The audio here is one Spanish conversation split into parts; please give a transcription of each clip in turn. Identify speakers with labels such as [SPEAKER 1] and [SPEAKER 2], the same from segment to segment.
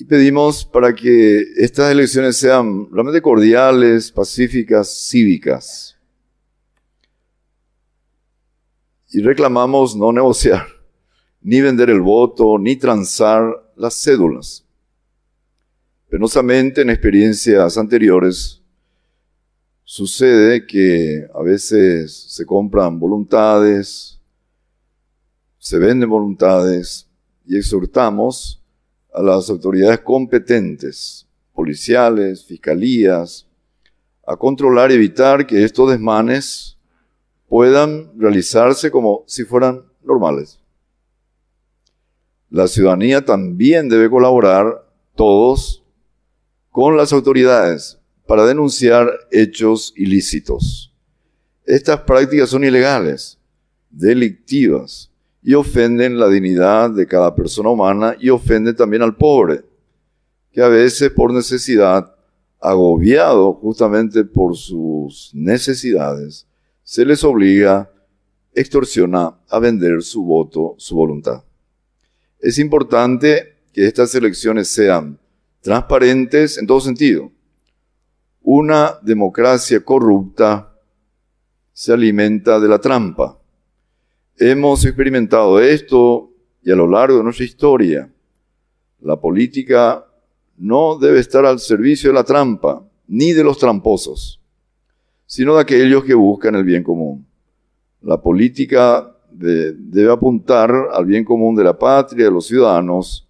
[SPEAKER 1] Y pedimos para que estas elecciones sean realmente cordiales, pacíficas, cívicas. Y reclamamos no negociar, ni vender el voto, ni transar las cédulas. Penosamente en experiencias anteriores sucede que a veces se compran voluntades, se venden voluntades y exhortamos a las autoridades competentes, policiales, fiscalías, a controlar y evitar que estos desmanes puedan realizarse como si fueran normales. La ciudadanía también debe colaborar, todos, con las autoridades para denunciar hechos ilícitos. Estas prácticas son ilegales, delictivas, y ofenden la dignidad de cada persona humana y ofenden también al pobre, que a veces por necesidad, agobiado justamente por sus necesidades, se les obliga, extorsiona a vender su voto, su voluntad. Es importante que estas elecciones sean transparentes en todo sentido. Una democracia corrupta se alimenta de la trampa Hemos experimentado esto y a lo largo de nuestra historia. La política no debe estar al servicio de la trampa, ni de los tramposos, sino de aquellos que buscan el bien común. La política debe apuntar al bien común de la patria, de los ciudadanos,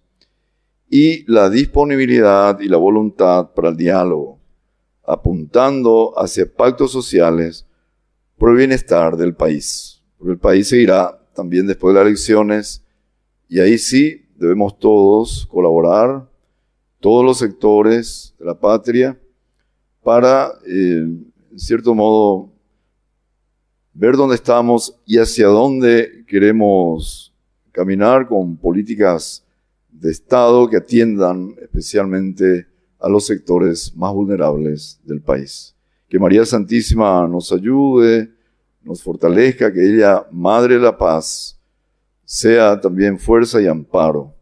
[SPEAKER 1] y la disponibilidad y la voluntad para el diálogo, apuntando hacia pactos sociales por el bienestar del país porque el país seguirá también después de las elecciones y ahí sí debemos todos colaborar, todos los sectores de la patria, para, eh, en cierto modo, ver dónde estamos y hacia dónde queremos caminar con políticas de Estado que atiendan especialmente a los sectores más vulnerables del país. Que María Santísima nos ayude, nos fortalezca, que ella, Madre de la Paz, sea también fuerza y amparo